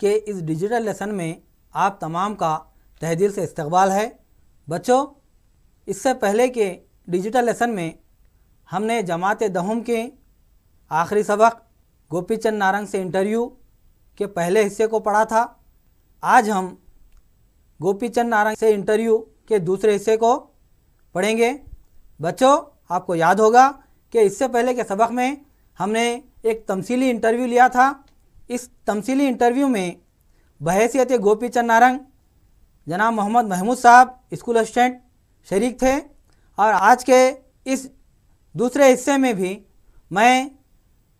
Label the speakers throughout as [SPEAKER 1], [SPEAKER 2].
[SPEAKER 1] के इस digital lesson में आप तमाम का तह से इस्तबाल है बच्चों इससे पहले के डिजिटल लेसन में हमने जमात दहम के आखिरी सबक गोपी चंद नारंग से इंटरव्यू के पहले हिस्से को पढ़ा था आज हम गोपी चंद नारंग से इंटरव्यू के दूसरे हिस्से को पढ़ेंगे बच्चों आपको याद होगा कि इससे पहले के सबक में हमने एक तमसीली इंटरव्यू लिया था इस तमसीली इंटरव्यू में बहसीत गोपी चंद नारंग जनाब मोहम्मद महमूद साहब स्कूल असिस्टेंट शरीक थे और आज के इस दूसरे हिस्से में भी मैं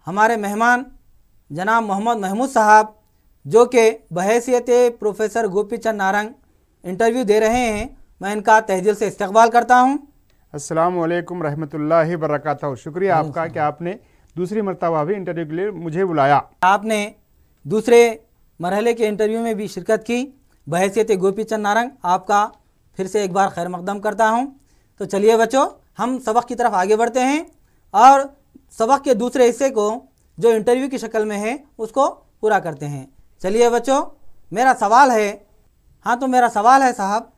[SPEAKER 1] हमारे मेहमान जनाब मोहम्मद महमूद साहब जो कि बहसीत प्रोफेसर गोपी चंद नारंग इंटरव्यू दे रहे हैं मैं इनका तहजील से इस्तकबाल करता हूँ असलकम रहा वरक शुक्रिया आपका कि आपने दूसरी मरतबा भी इंटरव्यू के लिए मुझे बुलाया आपने दूसरे मरहले के इंटरव्यू में भी शिरकत की बहसीत गोपी चंद नारंग आपका फिर से एक बार खैर मकदम करता हूँ तो चलिए बच्चों हम सबक की तरफ आगे बढ़ते हैं और सबक के दूसरे हिस्से को जो इंटरव्यू की शक्ल में है उसको पूरा करते हैं चलिए बच्चों मेरा सवाल है हाँ तो मेरा सवाल है साहब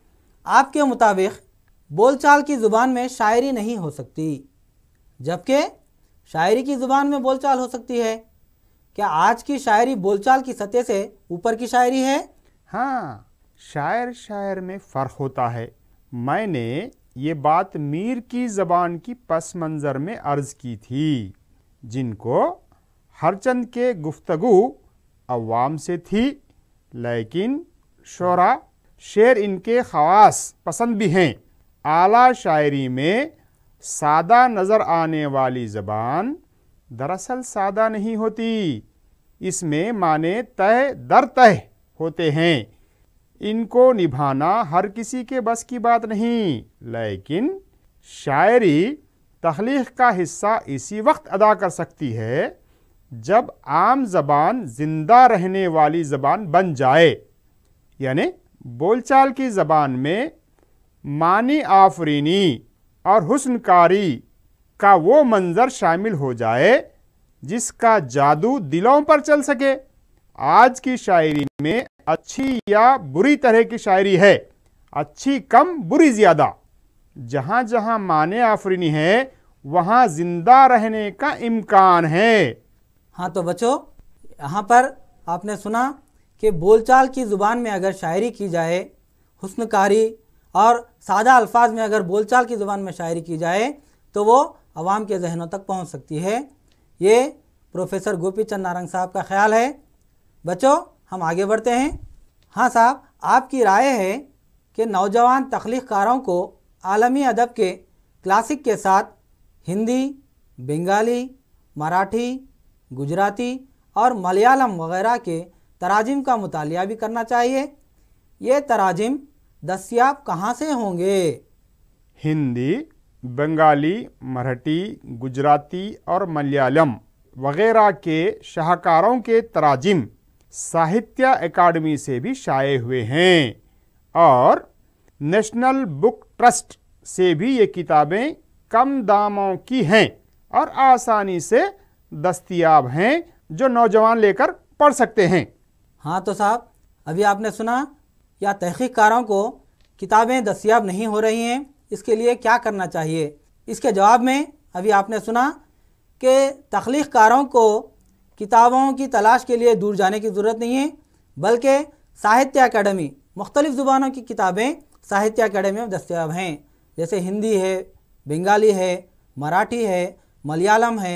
[SPEAKER 1] आपके मुताबिक बोलचाल की ज़ुबान में शायरी नहीं हो सकती जबकि शायरी की ज़ुबान में बोलचाल हो सकती है क्या आज की शायरी बोलचाल की सतह से ऊपर की शायरी है हाँ
[SPEAKER 2] शायर शायर में फ़र्क होता है मैंने ये बात मीर की ज़बान की पस मंज़र में अर्ज़ की थी जिनको हरचंद के गुफ्तगु अवाम से थी लेकिन शरा शेर इनके खवास पसंद भी हैं आला शायरी में सादा नज़र आने वाली ज़बान दरअसल सादा नहीं होती इसमें माने तय दर तय होते हैं इनको निभाना हर किसी के बस की बात नहीं लेकिन शायरी तख्लीक का हिस्सा इसी वक्त अदा कर सकती है जब आम जबान जिंदा रहने वाली जबान बन जाए यानी बोलचाल की जबान में मानी आफरीनी और हुस्नकारी का वो मंज़र शामिल हो जाए जिसका जादू दिलों पर चल सके आज की शायरी में अच्छी या बुरी तरह की शायरी है अच्छी कम बुरी ज़्यादा जहां जहां माने आफरीनी है वहां ज़िंदा रहने का इम्कान
[SPEAKER 1] है हाँ तो बच्चों यहाँ पर आपने सुना कि बोलचाल की ज़ुबान में अगर शायरी की जाए हुस्नकारी और सादा अल्फाज में अगर बोलचाल की ज़ुबान में शायरी की जाए तो वो आवाम के जहनों तक पहुँच सकती है ये प्रोफेसर गोपी चंद नारंग साहब का ख्याल है बच्चों हम आगे बढ़ते हैं हाँ साहब आपकी राय है कि नौजवान तख्लीकारों को आलमी अदब के क्लासिक के साथ हिंदी बंगाली मराठी गुजराती और मलयालम वगैरह के तराजिम का मुतालिया भी करना चाहिए ये तराजिम दस्याब कहाँ से होंगे
[SPEAKER 2] हिंदी बंगाली मराठी गुजराती और मलयालम वगैरह के शाहकारों के तराजिम साहित्य अकादमी से भी शाये हुए हैं और नेशनल बुक ट्रस्ट से भी ये किताबें कम दामों की हैं और आसानी से
[SPEAKER 1] दस्तियाब हैं जो नौजवान लेकर पढ़ सकते हैं हाँ तो साहब अभी आपने सुना या तहकीकारों को किताबें दस्तियाब नहीं हो रही हैं इसके लिए क्या करना चाहिए इसके जवाब में अभी आपने सुना कि तख्लीकारों को किताबों की तलाश के लिए दूर जाने की ज़रूरत नहीं है बल्कि साहित्य अकेडमी मुख्तलिफ़ ज़ुबानों की किताबें साहित्य अकेडमी में दस्तियाब हैं जैसे हिंदी है बंगाली है मराठी है मलयालम है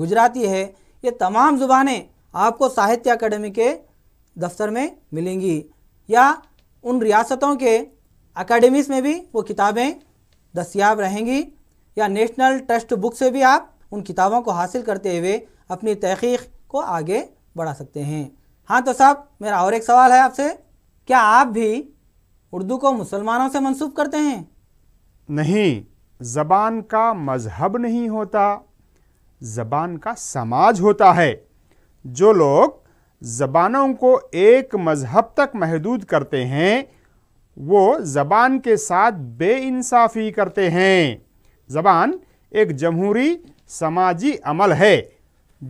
[SPEAKER 1] गुजराती है ये तमाम ज़ुबानें आपको साहित्य अकेडमी के दफ्तर में मिलेंगी या उन रियासतों के अकेडमीज़ में भी वो किताबें दस्याब रहेंगी या नेशनल ट्रस्ट बुक से भी आप उन किताबों को हासिल करते हुए अपनी तहकीक को आगे बढ़ा सकते हैं हाँ तो साहब मेरा और एक सवाल है आपसे क्या आप भी उर्दू को मुसलमानों से मनसूब करते हैं
[SPEAKER 2] नहीं ज़बान का मज़हब नहीं होता ज़बान का समाज होता है जो लोग ज़बानों को एक मज़हब तक महदूद करते हैं वो ज़बान के साथ बेइंसाफ़ी करते हैं ज़बान एक जमहूरी समाजी अमल है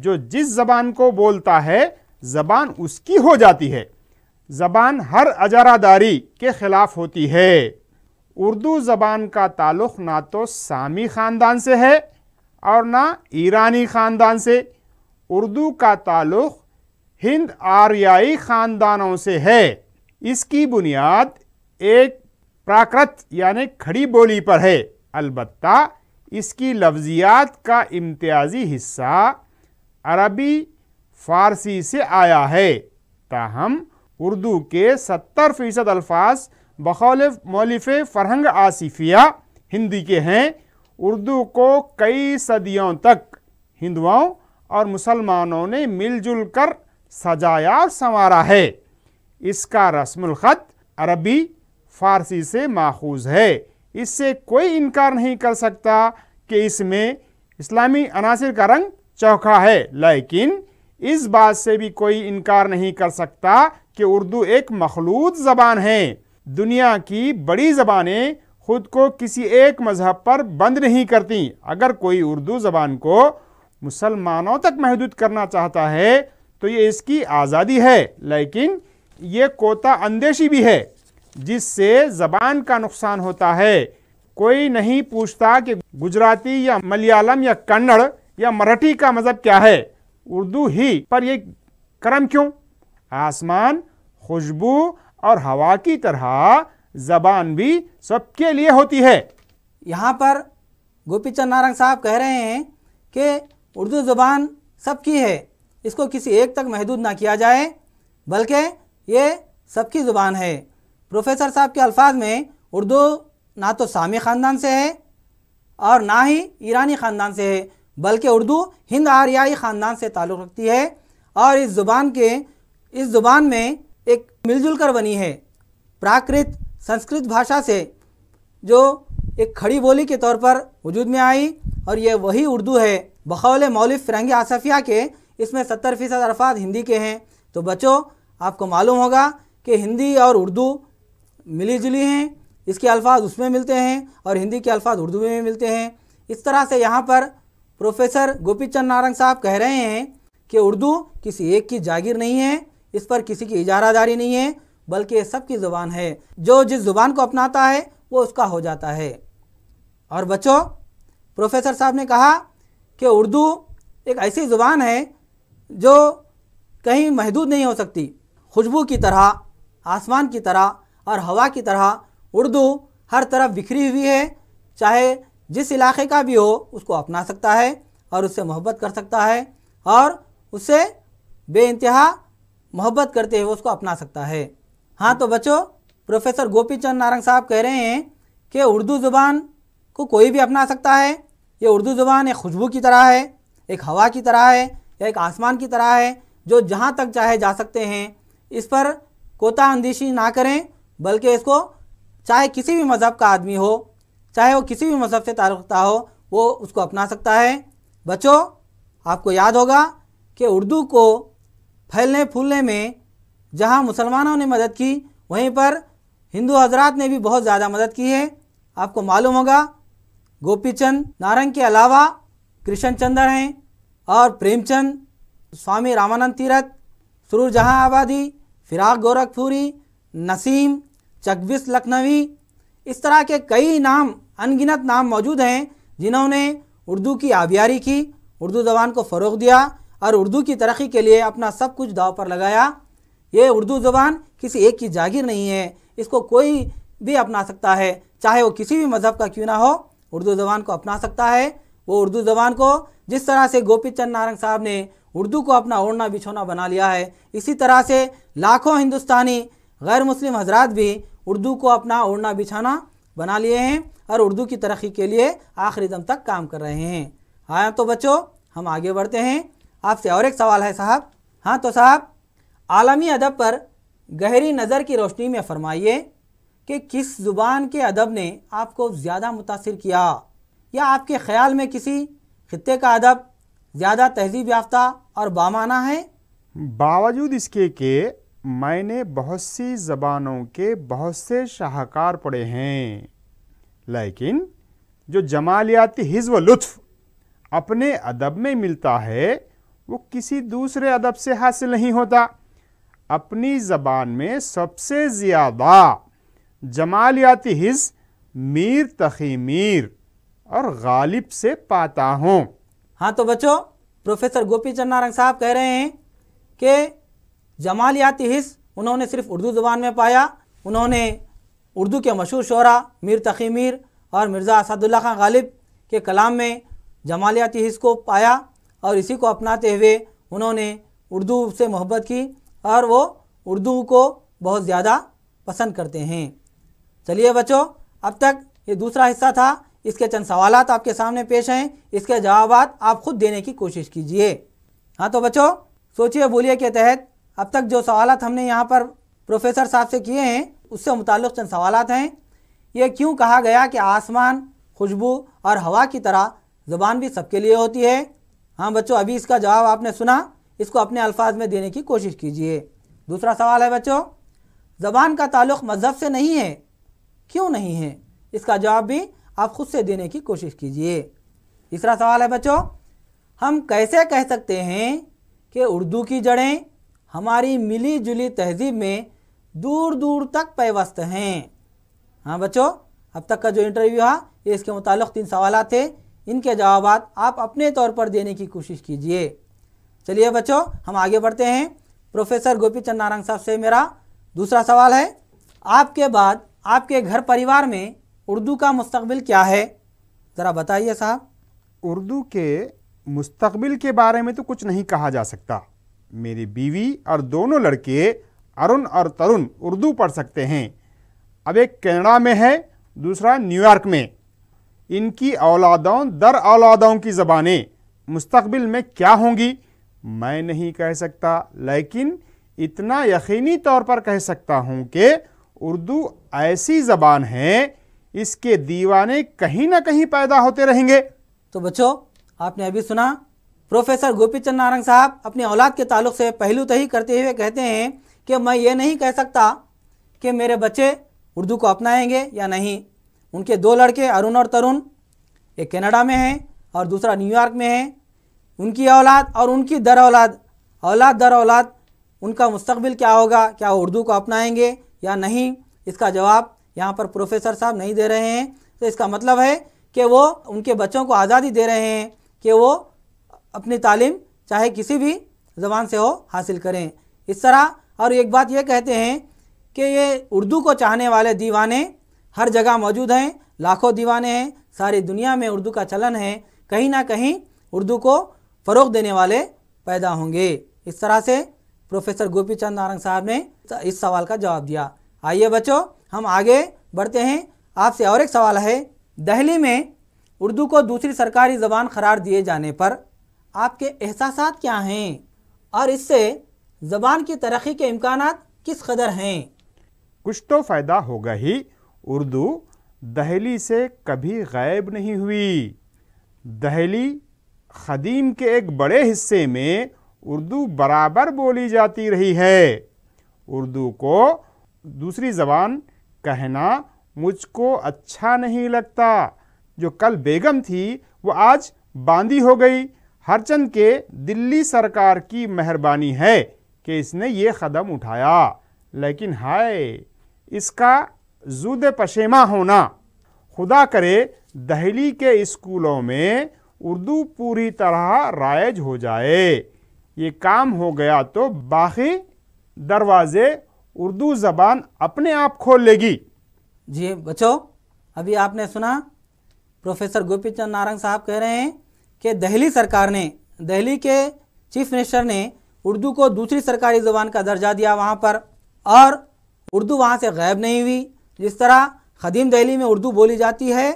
[SPEAKER 2] जो जिस ज़बान को बोलता है ज़बान उसकी हो जाती है ज़बान हर अजारादारी के ख़िलाफ़ होती है उर्दू ज़बान का ताल्लुक़ ना तो सामी ख़ानदान से है और ना ईरानी ख़ानदान से उर्दू का ताल्लुक़ हिंद आर्याई ख़ानदानों से है इसकी बुनियाद एक प्राकृत यानी खड़ी बोली पर है अलबत्ता इसकी लफ्जियात का इम्तियाजी हिस्सा अरबी फ़ारसी से आया है ताहम उर्दू के सत्तर फ़ीसद अल्फाज बखौल मौलिफ़ फ़रहंग आसिफिया हिंदी के हैं उर्दू को कई सदियों तक हिंदुओं और मुसलमानों ने मिलजुल कर सजाया और संवारा है इसका रस्म अरबी फारसी से माखूज है इससे कोई इनकार नहीं कर सकता कि इसमें इस्लामी अनासर का रंग चौखा है लेकिन इस बात से भी कोई इनकार नहीं कर सकता कि उर्दू एक मखलूत ज़बान है दुनिया की बड़ी ज़बानें खुद को किसी एक मज़हब पर बंद नहीं करती अगर कोई उर्दू ज़बान को मुसलमानों तक महदूद करना चाहता है तो ये इसकी आज़ादी है लेकिन ये कोता अंदेशी भी है जिससे ज़बान का नुकसान होता है कोई नहीं पूछता कि गुजराती या मलयालम या कन्नड़ या मराठी का मज़हब क्या है उर्दू ही पर यह क्रम क्यों आसमान खुशबू और हवा की तरह ज़बान भी सबके लिए होती है
[SPEAKER 1] यहाँ पर गोपी चंद नारंग साहब कह रहे हैं कि उर्दू ज़ुबान सबकी है इसको किसी एक तक महदूद ना किया जाए बल्कि ये सबकी ज़ुबान है प्रोफेसर साहब के अल्फाज में उर्दू ना तो सामी ख़ानदान से है और ना ही ईरानी ख़ानदान से है बल्कि उर्दू हिंद आर्याई ख़ानदान से ताल्लुक़ रखती है और इस ज़ुबान के इस ज़ुबान में एक मिलजुल कर बनी है प्राकृत संस्कृत भाषा से जो एक खड़ी बोली के तौर पर वजूद में आई और यह वही उर्दू है बखौल मौलिफ फिरंगी आसफिया के इसमें सत्तर फ़ीसद अरफात हिंदी के हैं तो बच्चों आपको मालूम होगा कि हिंदी और उर्दू मिली जुली हैं इसके अल्फाज उसमें मिलते हैं और हिंदी के अल्फाज उर्दू में मिलते हैं इस तरह से यहाँ पर प्रोफेसर गोपी चंद नारंग साहब कह रहे हैं कि उर्दू किसी एक की जागीर नहीं है इस पर किसी की इजारादारी नहीं है बल्कि ये सबकी ज़ुबान है जो जिस ज़ुबान को अपनाता है वो उसका हो जाता है और बच्चों प्रोफेसर साहब ने कहा कि उर्दू एक ऐसी ज़ुबान है जो कहीं महदूद नहीं हो सकती खुशबू की तरह आसमान की तरह और हवा की तरह उर्दू हर तरफ बिखरी हुई है चाहे जिस इलाके का भी हो उसको अपना सकता है और उससे मोहब्बत कर सकता है और उससे बे मोहब्बत करते हुए उसको अपना सकता है हाँ तो बच्चों प्रोफेसर गोपी चंद नारंग साहब कह रहे हैं कि उर्दू ज़ुबान को कोई भी अपना सकता है ये उर्दू ज़ुबान एक खुशबू की तरह है एक हवा की तरह है या एक आसमान की तरह है जो जहाँ तक चाहे जा सकते हैं इस पर कोताअंदेशी ना करें बल्कि इसको चाहे किसी भी मज़हब का आदमी हो चाहे वो किसी भी मज़हब से ताल्लुक़ रखता हो वो उसको अपना सकता है बच्चों आपको याद होगा कि उर्दू को फैलने फूलने में जहाँ मुसलमानों ने मदद की वहीं पर हिंदू हजरात ने भी बहुत ज़्यादा मदद की है आपको मालूम होगा गोपी चंद नारंग के अलावा कृष्ण चंद्र हैं और प्रेमचंद स्वामी रामानंद तीरथ सुरूर जहाँ आबादी फिराक गोरखपुरी नसीम चकविस लखनवी इस तरह के कई नाम अनगिनत नाम मौजूद हैं जिन्होंने उर्दू की आबियारी की उर्दू ज़बान को फ़रोग दिया और उर्दू की तरक्की के लिए अपना सब कुछ दाव पर लगाया ये उर्दू ज़बान किसी एक की जागीर नहीं है इसको कोई भी अपना सकता है चाहे वो किसी भी मज़हब का क्यों ना हो उर्दू ज़बान को अपना सकता है वो उर्दू ज़बान को जिस तरह से गोपी चंद नारंग साहब ने उर्दू को अपना ओढ़ना बिछोना बना लिया है इसी तरह से लाखों हिंदुस्तानी गैर मुस्लिम हजरात भी उर्दू को अपना उड़ना बिछाना बना लिए हैं और उर्दू की तरक्की के लिए आखिरी दम तक काम कर रहे हैं हाँ तो बच्चों हम आगे बढ़ते हैं आपसे और एक सवाल है साहब हाँ तो साहब आलमी अदब पर गहरी नज़र की रोशनी में फरमाइए कि किस ज़ुबान के अदब ने आपको ज़्यादा मुतासर किया या आपके ख्याल में किसी खत्े का अदब ज़्यादा तहजीब याफ्ता और बामाना है बावजूद इसके के मैंने बहुत
[SPEAKER 2] सी ज़बानों के बहुत से शाहकार पढ़े हैं लेकिन जो जमालियाती हिज़ व लुत्फ़ अपने अदब में मिलता है वो किसी दूसरे अदब से हासिल नहीं होता अपनी ज़बान में सबसे ज़्यादा जमालियाती हिज मीर तखी
[SPEAKER 1] मीर और गालिब
[SPEAKER 2] से पाता हूँ
[SPEAKER 1] हाँ तो बच्चों प्रोफेसर गोपी चंद नारंग साहब कह रहे हैं कि जमालियाती हिस्स उन्होंने सिर्फ उर्दू ज़बान में पाया उन्होंने उर्दू के मशहूर शरा मीर तकी मीर और मिर्ज़ा असदुल्ला खां गालिब के कलाम में जमालियाती हिस्स को पाया और इसी को अपनाते हुए उन्होंने उर्दू से मोहब्बत की और वो उर्दू को बहुत ज़्यादा पसंद करते हैं चलिए बच्चों अब तक ये दूसरा हिस्सा था इसके चंद सवाल आपके सामने पेश हैं इसके जवाब आप खुद देने की कोशिश कीजिए हाँ तो बच्चों सोचिए बोलिए के तहत अब तक जो सवाल हमने यहाँ पर प्रोफेसर साहब से किए हैं उससे मुतल चंद सवाल हैं ये क्यों कहा गया कि आसमान खुशबू और हवा की तरह ज़ुबान भी सबके लिए होती है हाँ बच्चों अभी इसका जवाब आपने सुना इसको अपने अल्फाज में देने की कोशिश कीजिए दूसरा सवाल है बच्चों ज़बान का ताल्लुक मज़हब से नहीं है क्यों नहीं है इसका जवाब भी आप खुद से देने की कोशिश कीजिए तीसरा सवाल है बच्चों हम कैसे कह सकते हैं कि उर्दू की जड़ें हमारी मिली जुली तहजीब में दूर दूर तक पेवस्त हैं हाँ बच्चों अब तक का जो इंटरव्यू है ये इसके मुतालिक तीन सवाल थे इनके जवाब आप अपने तौर पर देने की कोशिश कीजिए चलिए बच्चों हम आगे बढ़ते हैं प्रोफेसर गोपी चंद नारंग साहब से मेरा दूसरा सवाल है आपके बाद आपके घर परिवार में उर्दू का मुस्तबिल क्या है ज़रा बताइए साहब उर्दू के मुस्तबिल के बारे में तो
[SPEAKER 2] कुछ नहीं कहा जा सकता मेरी बीवी और दोनों लड़के अरुण और तरुण उर्दू पढ़ सकते हैं अब एक कनाडा में है दूसरा न्यूयॉर्क में इनकी औलादों दर औलादों की ज़बानें मुस्तबिल में क्या होंगी मैं नहीं कह सकता लेकिन इतना यकीनी तौर पर कह सकता हूँ कि उर्दू ऐसी ज़बान है इसके दीवाने
[SPEAKER 1] कहीं ना कहीं पैदा होते रहेंगे तो बच्चों आपने अभी सुना प्रोफेसर गोपी चंद नारंग साहब अपनी औलाद के ताल्लुक से पहलू तही करते हुए कहते हैं कि मैं ये नहीं कह सकता कि मेरे बच्चे उर्दू को अपनाएंगे या नहीं उनके दो लड़के अरुण और तरुण एक कनाडा में हैं और दूसरा न्यूयॉर्क में है उनकी औलाद और उनकी दर औलाद औलाद दर औलाद उनका मुस्तबिल क्या होगा क्या वो उर्दू को अपनाएंगे या नहीं इसका जवाब यहाँ पर प्रोफेसर साहब नहीं दे रहे हैं तो इसका मतलब है कि वो उनके बच्चों को आज़ादी दे रहे हैं कि वो अपनी तालीम चाहे किसी भी ज़बान से हो हासिल करें इस तरह और एक बात ये कहते हैं कि ये उर्दू को चाहने वाले दीवाने हर जगह मौजूद हैं लाखों दीवाने हैं सारी दुनिया में उर्दू का चलन है कहीं ना कहीं उर्दू को फ़रोग देने वाले पैदा होंगे इस तरह से प्रोफेसर गोपी चंद नारंग साहब ने इस सवाल का जवाब दिया आइए बच्चों हम आगे बढ़ते हैं आपसे और एक सवाल है दहली में उर्दू को दूसरी सरकारी ज़बान करार दिए जाने पर आपके एहसास क्या हैं और इससे ज़बान की तरक्की के इम्कान किस कदर हैं
[SPEAKER 2] कुछ तो फ़ायदा होगा ही उर्दू दहली से कभी गायब नहीं हुई दहली ख़दीम के एक बड़े हिस्से में उर्दू बराबर बोली जाती रही है उर्दू को दूसरी ज़बान कहना मुझको अच्छा नहीं लगता जो कल बेगम थी वो आज बांदी हो गई हरचंद के दिल्ली सरकार की मेहरबानी है कि इसने ये कदम उठाया लेकिन हाय इसका जुद पशेमा होना खुदा करे दहली के स्कूलों में उर्दू पूरी तरह रायज हो जाए ये काम हो गया तो बाकी दरवाज़े उर्दू
[SPEAKER 1] ज़बान अपने आप खोल लेगी जी बच्चों अभी आपने सुना प्रोफेसर गोपी चंद नारंग साहब कह रहे हैं कि दहली सरकार ने दहली के चीफ मिनिस्टर ने उर्दू को दूसरी सरकारी ज़बान का दर्जा दिया वहाँ पर और उर्दू वहाँ से गायब नहीं हुई जिस तरह ख़दीम दहली में उर्दू बोली जाती है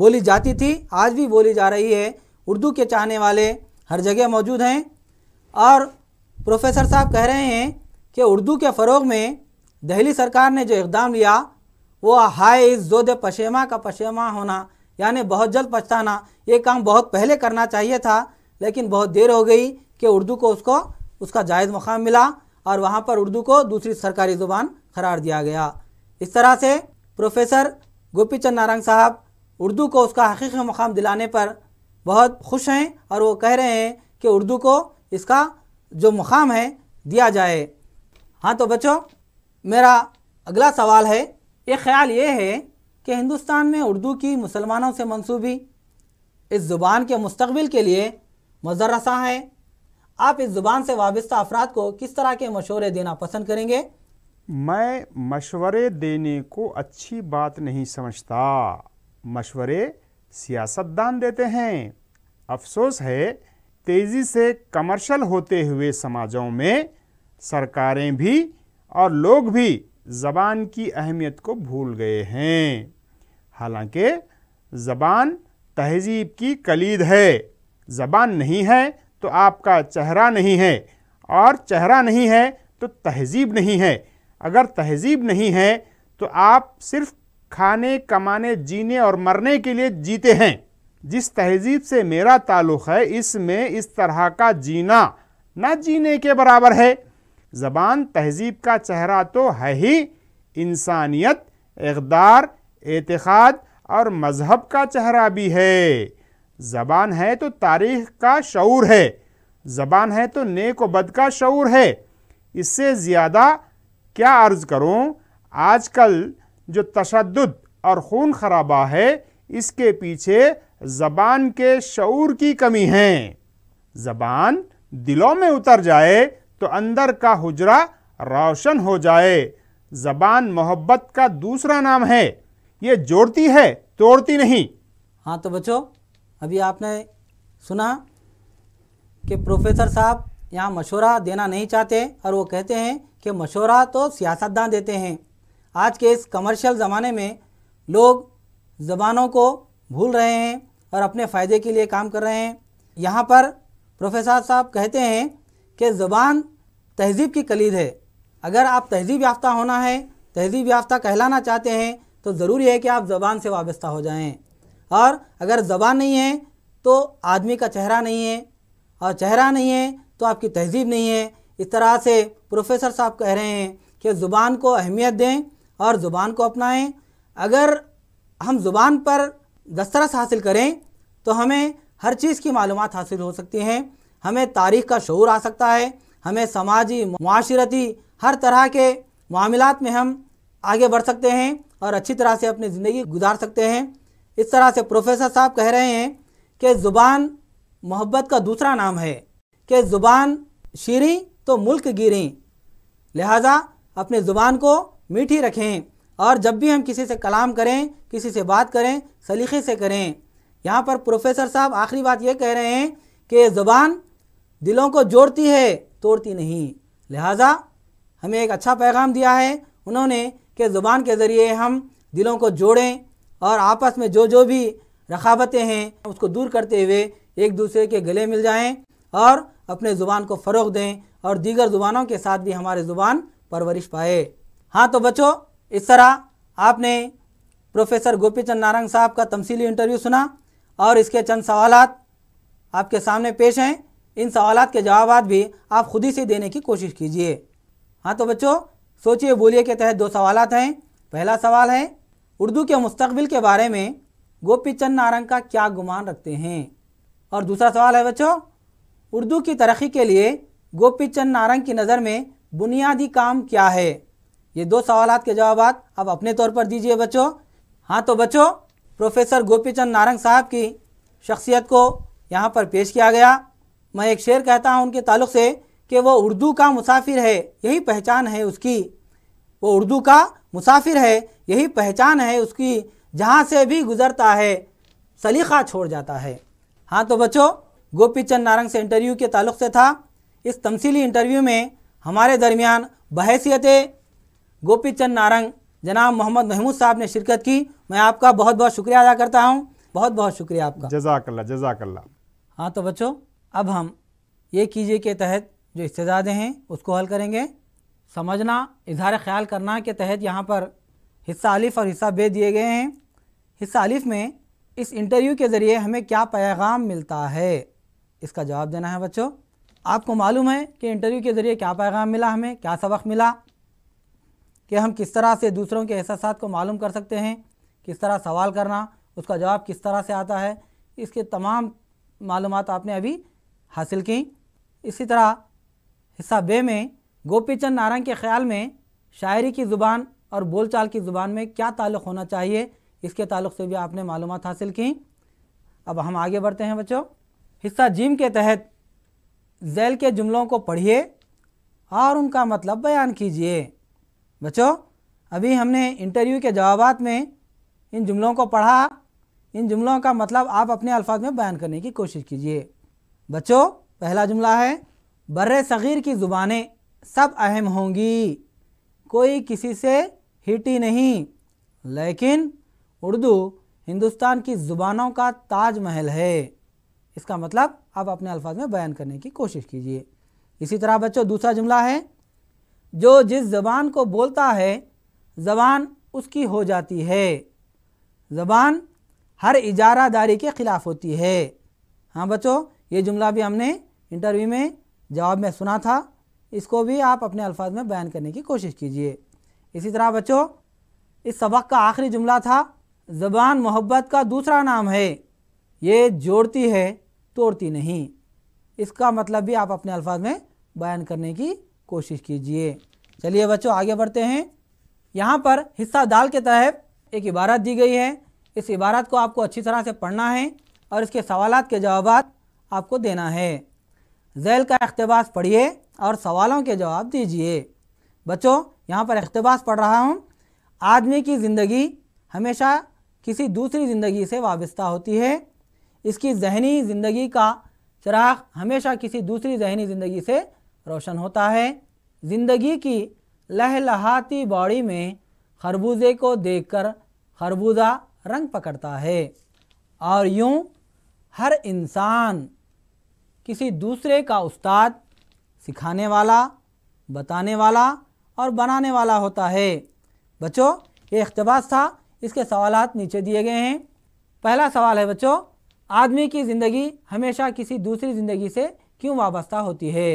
[SPEAKER 1] बोली जाती थी आज भी बोली जा रही है उर्दू के चाहने वाले हर जगह मौजूद हैं और प्रोफेसर साहब कह रहे हैं कि उर्दू के फ़रोग में दहली सरकार ने जो इकदाम लिया वो हाय इस जोद पशेमा का पशेमा होना यानी बहुत जल्द पछताना ये काम बहुत पहले करना चाहिए था लेकिन बहुत देर हो गई कि उर्दू को उसको उसका जायज़ मकाम मिला और वहाँ पर उर्दू को दूसरी सरकारी ज़ुबान करार दिया गया इस तरह से प्रोफेसर गोपी चंद नारंग साहब उर्दू को उसका हकीकी मकाम दिलाने पर बहुत खुश हैं और वो कह रहे हैं कि उर्दू को इसका जो मुकाम है दिया जाए हाँ तो बच्चों मेरा अगला सवाल है एक ख्याल ये है कि हिंदुस्तान में उर्दू की मुसलमानों से मंसूबी इस ज़ुबान के मुस्तबिल के लिए मदरसा है आप इस ज़ुबान से वाबस्ता अफराद को किस तरह के मशवरे देना पसंद करेंगे
[SPEAKER 2] मैं मशवरे देने को अच्छी बात नहीं समझता मशवरे सियासतदान देते हैं अफसोस है तेज़ी से कमर्शल होते हुए समाजों में सरकारें भी और लोग भी ज़बान की अहमियत को भूल गए हैं हालांकि ज़बान तहजीब की कलीद है ज़बान नहीं है तो आपका चेहरा नहीं है और चेहरा नहीं है तो तहजीब नहीं है अगर तहजीब नहीं है तो आप सिर्फ खाने कमाने जीने और मरने के लिए जीते हैं जिस तहजीब से मेरा ताल्लुक़ है इसमें इस तरह का जीना ना जीने के बराबर है ज़बान तहजीब का चेहरा तो है ही इंसानियत इकदार एतिहाद और मज़हब का चेहरा भी है ज़बान है तो तारीख का शूर है ज़बान है तो नेक बद का शूर है इससे ज़्यादा क्या अर्ज़ करूँ आजकल जो तशद और खून खराबा है इसके पीछे ज़बान के शूर की कमी है ज़बान दिलों में उतर जाए तो अंदर का हुजरा रोशन हो जाए ज़बान मोहब्बत का दूसरा नाम है ये जोड़ती है तोड़ती नहीं
[SPEAKER 1] हाँ तो बच्चों अभी आपने सुना कि प्रोफेसर साहब यहाँ मशवरा देना नहीं चाहते और वो कहते हैं कि मशवरा तो सियासतदान देते हैं आज के इस कमर्शियल ज़माने में लोग ज़बानों को भूल रहे हैं और अपने फ़ायदे के लिए काम कर रहे हैं यहाँ पर प्रोफेसर साहब कहते हैं कि ज़बान तहजीब की कलीद है अगर आप तहजीब याफ्ता होना है तहजीब याफ्ता कहलाना चाहते हैं तो ज़रूरी है कि आप ज़बान से वाबस्ता हो जाएं और अगर ज़बान नहीं है तो आदमी का चेहरा नहीं है और चेहरा नहीं है तो आपकी तहजीब नहीं है इस तरह से प्रोफेसर साहब कह रहे हैं कि ज़ुबान को अहमियत दें और ज़ुबान को अपनाएं अगर हम ज़ुबान पर दस्तरस हासिल करें तो हमें हर चीज़ की मालूम हासिल हो सकती हैं हमें तारीख़ का शूर आ सकता है हमें समाजी माशरती हर तरह के मामलों में हम आगे बढ़ सकते हैं और अच्छी तरह से अपनी ज़िंदगी गुजार सकते हैं इस तरह से प्रोफेसर साहब कह रहे हैं कि ज़ुबान मोहब्बत का दूसरा नाम है कि ज़ुबान शीरी तो मुल्क गिरी लिहाजा अपने ज़ुबान को मीठी रखें और जब भी हम किसी से कलाम करें किसी से बात करें सलीके से करें यहाँ पर प्रोफेसर साहब आखिरी बात ये कह रहे हैं कि ज़ुबान दिलों को जोड़ती है तोड़ती नहीं लिहाजा हमें एक अच्छा पैगाम दिया है उन्होंने कि ज़ुबान के ज़रिए हम दिलों को जोड़ें और आपस में जो जो भी रखावतें हैं उसको दूर करते हुए एक दूसरे के गले मिल जाएं और अपने ज़ुबान को फ़रोग दें और दीगर ज़ुबानों के साथ भी हमारे ज़ुबान परवरिश पाए हाँ तो बच्चों इस तरह आपने प्रोफेसर गोपी चंद नारंग साहब का तमसीली इंटरव्यू सुना और इसके चंद सवाल आपके सामने पेश हैं इन सवाल के जवाब भी आप खुद ही से देने की कोशिश कीजिए हाँ तो बच्चों सोचिए बोलिए के तहत दो सवाल हैं पहला सवाल है उर्दू के मुस्तबिल के बारे में गोपी चंद नारंग का क्या गुमान रखते हैं और दूसरा सवाल है बच्चों उर्दू की तरक्की के लिए गोपी चंद नारंग की नज़र में बुनियादी काम क्या है ये दो सवाल के जवाब आप अपने तौर पर दीजिए बच्चों हाँ तो बच्चों प्रोफेसर गोपी चंद नारंग साहब की शख्सियत को यहाँ पर पेश किया गया मैं एक शेर कहता हूँ उनके ताल्लुक से कि वो उर्दू का मुसाफिर है यही पहचान है उसकी वो उर्दू का मुसाफिर है यही पहचान है उसकी जहाँ से भी गुज़रता है सलीखा छोड़ जाता है हाँ तो बच्चों गोपी चंद नारंग से इंटरव्यू के ताल्लुक से था इस तमसीली इंटरव्यू में हमारे दरमियान बहसीत गोपी चंद नारंग जनाब मोहम्मद महमूद साहब ने शिरकत की मैं आपका बहुत बहुत शुक्रिया अदा करता हूँ बहुत बहुत शुक्रिया आपका जजाकल्ला जजाकल्ला हाँ तो बच्चों अब हम ये कीजिए के तहत जो इससे ज़्यादा हैं उसको हल करेंगे समझना इजहार ख्याल करना के तहत यहाँ पर हिस्सा अलिफ और हिस्सा बे दिए गए हैं हिस्सा अलिफ में इस इंटरव्यू के ज़रिए हमें क्या पैगाम मिलता है इसका जवाब देना है बच्चों आपको मालूम है कि इंटरव्यू के ज़रिए क्या पैगाम मिला हमें क्या सबक मिला कि हम किस तरह से दूसरों के एहसास को मालूम कर सकते हैं किस तरह सवाल करना उसका जवाब किस तरह से आता है इसके तमाम मालूम आपने अभी हासिल की इसी तरह हिस्सा बे में गोपीचंद नारायण के ख्याल में शायरी की ज़ुबान और बोलचाल की ज़ुबान में क्या ताल्लुक़ होना चाहिए इसके ताल्लुक से भी आपने मालूम हासिल की अब हम आगे बढ़ते हैं बच्चों हिस्सा जिम के तहत जैल के जुमलों को पढ़िए और उनका मतलब बयान कीजिए बच्चों अभी हमने इंटरव्यू के जवाब में इन जुमलों को पढ़ा इन जुमलों का मतलब आप अपने अल्फाज में बयान करने की कोशिश कीजिए बच्चों पहला जुमला है बर सग़ीर की ज़ुबानें सब अहम होंगी कोई किसी से हिटी नहीं लेकिन उर्दू हिंदुस्तान की ज़ुबानों का ताजमहल है इसका मतलब आप अपने अल्फाज में बयान करने की कोशिश कीजिए इसी तरह बच्चों दूसरा जुमला है जो जिस ज़बान को बोलता है ज़बान उसकी हो जाती है ज़बान हर इजारादारी के ख़िलाफ़ होती है हाँ बच्चों ये जुमला भी हमने इंटरव्यू में जवाब में सुना था इसको भी आप अपने अल्फाज में बयान करने की कोशिश कीजिए इसी तरह बच्चों इस सबक का आखिरी जुमला था ज़बान मोहब्बत का दूसरा नाम है ये जोड़ती है तोड़ती नहीं इसका मतलब भी आप अपने अल्फाज में बयान करने की कोशिश कीजिए चलिए बच्चों आगे बढ़ते हैं यहाँ पर हिस्सा दाल के तहत एक इबारत दी गई है इस इबारत को आपको अच्छी तरह से पढ़ना है और इसके सवालत के जवाब आपको देना है जैल का अकतबास पढ़िए और सवालों के जवाब दीजिए बच्चों यहाँ पर अकतबास पढ़ रहा हूँ आदमी की ज़िंदगी हमेशा किसी दूसरी ज़िंदगी से वाबस्ता होती है इसकी जहनी ज़िंदगी का चराग हमेशा किसी दूसरी जहनी ज़िंदगी से रोशन होता है ज़िंदगी की लहलहाती बॉडी में खरबूजे को देखकर खरबूजा रंग पकड़ता है और यूँ हर इंसान किसी दूसरे का उस्ताद सिखाने वाला बताने वाला और बनाने वाला होता है बच्चों ये अकतबास था इसके सवाल नीचे दिए गए हैं पहला सवाल है बच्चों आदमी की ज़िंदगी हमेशा किसी दूसरी ज़िंदगी से क्यों वाबस्ता होती है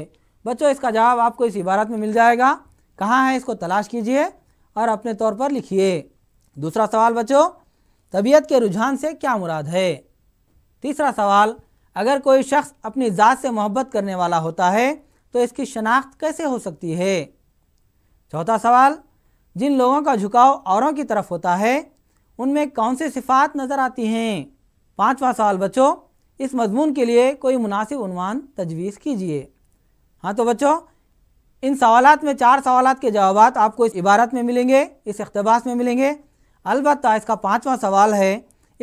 [SPEAKER 1] बच्चों इसका जवाब आपको इस इबारत में मिल जाएगा कहाँ है इसको तलाश कीजिए और अपने तौर पर लिखिए दूसरा सवाल बच्चों तबीयत के रुझान से क्या मुराद है तीसरा सवाल अगर कोई शख्स अपनी ज़ात से मोहब्बत करने वाला होता है तो इसकी शनाख्त कैसे हो सकती है चौथा सवाल जिन लोगों का झुकाव औरों की तरफ होता है उनमें कौन सी सिफात नज़र आती हैं पाँचवा सवाल बच्चों इस मजमून के लिए कोई मुनासिब उनवान तजवीज़ कीजिए हाँ तो बच्चों इन सवाल में चार सवाल के जवाब आपको इस इबारत में मिलेंगे इस अकतबास में मिलेंगे अलबत् इसका पाँचवा सवाल है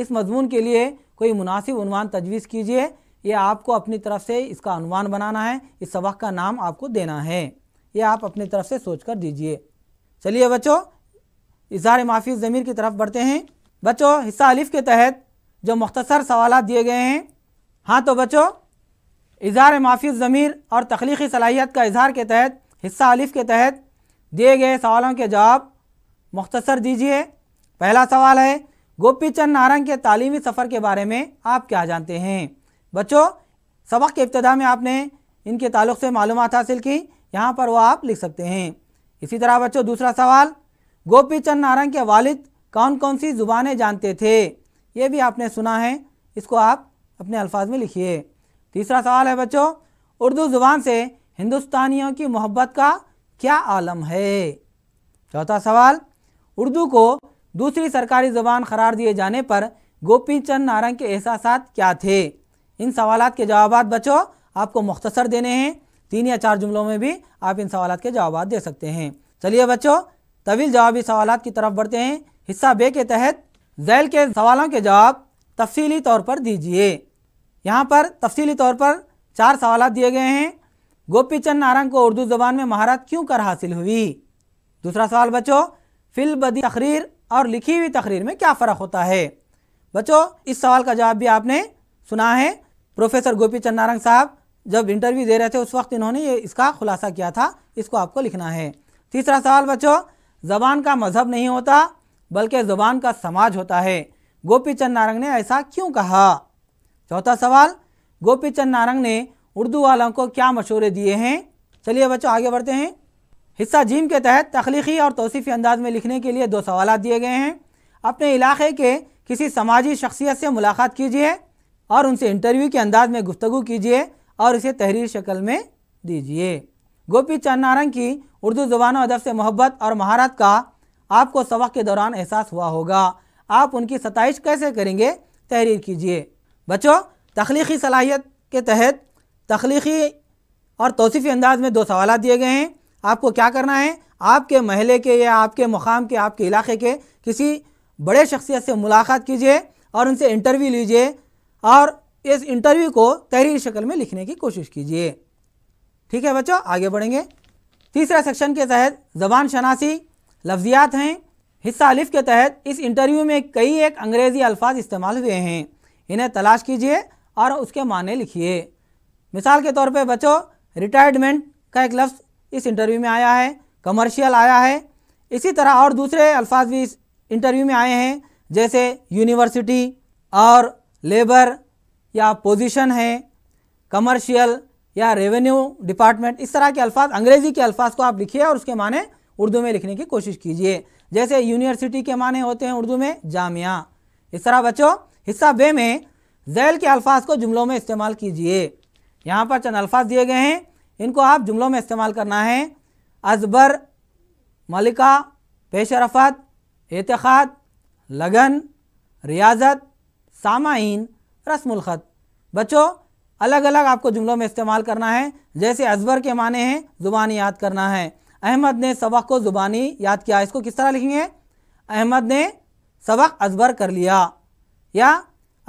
[SPEAKER 1] इस मजमून के लिए कोई मुनासिब अनुमान तजवीज़ कीजिए यह आपको अपनी तरफ से इसका अनुमान बनाना है इस सबक का नाम आपको देना है ये आप अपनी तरफ से सोच कर दीजिए चलिए बच्चों इजहार माफी ज़मीर की तरफ बढ़ते हैं बच्चों हिस्सा अलिफ के तहत जो मुख्तसर सवाल दिए गए हैं हाँ तो बच्चों इजहार माफी ज़मीर और तख्लीकी सलाहियत का इजहार के तहत हिस्सा अलिफ के तहत दिए गए सवालों के जवाब मुख्तसर दीजिए पहला सवाल है गोपी चंद नारंग के तालीमी सफ़र के बारे में आप क्या जानते हैं बच्चों सबक के इब्तदा में आपने इनके ताल्लुक से मालूम हासिल की यहाँ पर वो आप लिख सकते हैं इसी तरह बच्चों दूसरा सवाल गोपी चंद नारंग के वालिद कौन कौन सी ज़ुबानें जानते थे ये भी आपने सुना है इसको आप अपने अल्फाज में लिखिए तीसरा सवाल है बच्चों उर्दू ज़ुबान से हिंदुस्तानियों की मोहब्बत का क्या आलम है चौथा सवाल उर्दू को दूसरी सरकारी ज़ुबान करार दिए जाने पर गोपी चंद नारंग के एहसास क्या थे इन सवाल के जवाब बचो आपको मुख्तसर देने हैं तीन या चार जुमलों में भी आप इन सवाल के जवाब दे सकते हैं चलिए बच्चों तवील जवाबी सवाल की तरफ बढ़ते हैं हिस्सा बे के तहत जैल के सवालों के जवाब तफसीली तौर पर दीजिए यहाँ पर तफसीली तौर पर चार सवाल दिए गए हैं गोपी चंद नारंग को उर्दू ज़बान में महारत क्यों कर हासिल हुई दूसरा सवाल बच्चों फिल बदी तकरीर और लिखी हुई तकरीर में क्या फ़र्क होता है बच्चों इस सवाल का जवाब भी आपने सुना है प्रोफेसर गोपी चंद नारंग साहब जब इंटरव्यू दे रहे थे उस वक्त इन्होंने ये इसका खुलासा किया था इसको आपको लिखना है तीसरा सवाल बच्चों ज़बान का मज़हब नहीं होता बल्कि ज़बान का समाज होता है गोपी चंद नारंग ने ऐसा क्यों कहा चौथा सवाल गोपी चंद नारंग ने उर्दू वालों को क्या मशूरे दिए हैं चलिए बच्चों आगे बढ़ते हैं हिस्सा जीम के तहत तख्लीकी और तोसीफ़ी अंदाज में लिखने के लिए दो सवाल दिए गए हैं अपने इलाके के किसी समाजी शख्सियत से मुलाकात कीजिए और उनसे इंटरव्यू के अंदाज में गुफ्तु कीजिए और इसे तहरीर शक्ल में दीजिए गोपी चंद नारंग की उर्दू जबान अदब से मोहब्बत और महारत का आपको सबक के दौरान एहसास हुआ होगा आप उनकी सतश कैसे करेंगे तहरीर कीजिए बच्चों तख्लीकी सलाहियत के तहत तख्लीकी और तोसीफ़ी अंदाज में दो सवाल दिए गए हैं आपको क्या करना है आपके महले के या आपके मुकाम के आपके इलाके के किसी बड़े शख्सियत से मुलाकात कीजिए और उनसे इंटरव्यू लीजिए और इस इंटरव्यू को तहरीर शक्ल में लिखने की कोशिश कीजिए ठीक है बच्चों आगे बढ़ेंगे तीसरा सेक्शन के तहत ज़बान शनासी लफ्जियात हैं हिस्सा अलिफ के तहत इस इंटरव्यू में कई एक अंग्रेज़ी अल्फाज इस्तेमाल हुए हैं इन्हें तलाश कीजिए और उसके माने लिखिए मिसाल के तौर पे बच्चों रिटायरमेंट का एक लफ्ज़ इस इंटरव्यू में आया है कमर्शियल आया है इसी तरह और दूसरे अल्फाज भी इस इंटरव्यू में आए हैं जैसे यूनिवर्सिटी और लेबर या पोजीशन है कमर्शियल या रेवेन्यू डिपार्टमेंट इस तरह के अल्फाज अंग्रेजी के अल्फाज को आप लिखिए और उसके माने उर्दू में लिखने की कोशिश कीजिए जैसे यूनिवर्सिटी के माने होते हैं उर्दू में जामिया इस तरह बच्चों हिस्सा बे में जैल के अल्फाज को जुमलों में इस्तेमाल कीजिए यहाँ पर चंद अल्फाज दिए गए हैं इनको आप जुमलों में इस्तेमाल करना है अजबर मलिका पेशरफत रफत लगन रियाजत सामाइन रस्मुलखत बच्चों अलग अलग आपको जुमलों में इस्तेमाल करना है जैसे अजबर के माने हैं ज़ुबानी याद करना है अहमद ने सबक को ज़ुबानी याद किया इसको किस तरह लिखेंगे अहमद ने सबक अजबर कर लिया या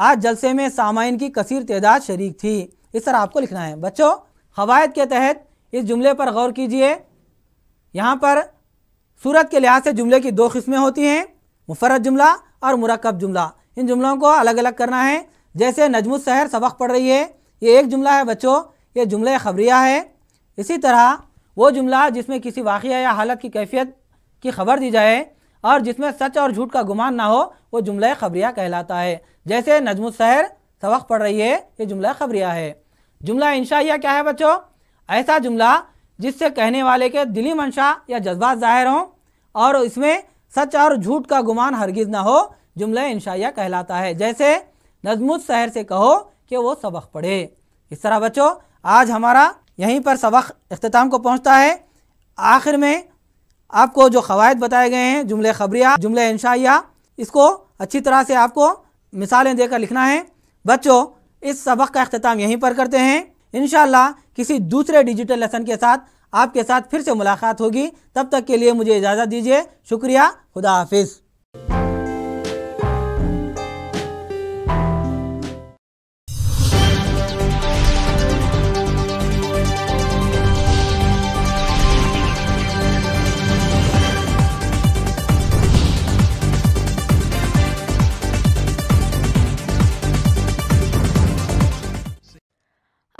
[SPEAKER 1] आज जलसे में सामाइन की कसर तदाद शरीक थी इस तरह आपको लिखना है बच्चों कवायद के तहत इस जुमले पर गौर कीजिए यहाँ पर सूरत के लिहाज से जुमले की दो किस्में होती हैं मुफरत जुमला और मरकब जुमला इन जुमलों को अलग अलग करना है जैसे शहर सबक पढ़ रही है ये एक जुमला है बच्चों ये जुमले खबरिया है इसी तरह वो जुमला जिसमें किसी वाक़ या हालत की कैफियत की खबर दी जाए और जिसमें सच और झूठ का गुमान ना हो वो जुमला खबरिया कहलाता है जैसे शहर सबक पढ़ रही है ये जुमला खबरिया है जुमला इंशाइया क्या है बच्चों ऐसा जुमला जिससे कहने वाले के दिली मंशा या जज्बात जाहिर हों और इसमें सच और झूठ का गुमान हरगिज ना हो जुमला इंशाइया कहलाता है जैसे नजमुद शहर से कहो कि वो सबक पढ़े इस तरह बच्चों आज हमारा यहीं पर सबक अख्ताम को पहुँचता है आखिर में आपको जो कवायद बताए गए हैं जुमले खबरिया जुमले इंशाइया इसको अच्छी तरह से आपको मिसालें देकर लिखना है बच्चों इस सबक का अख्ताम यहीं पर करते हैं इन किसी दूसरे डिजिटल लेसन के साथ आपके साथ फिर से मुलाकात होगी तब तक के लिए मुझे इजाज़त दीजिए शुक्रिया खुदा हाफिज़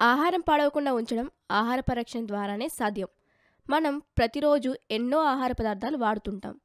[SPEAKER 2] ఆహారం పాడవకుండా ఉంచడం ఆహార పరిరక్షణ ద్వారానే సాధ్యం మనం ప్రతిరోజు ఎన్నో ఆహార పదార్థాలు వాడుతుంటాం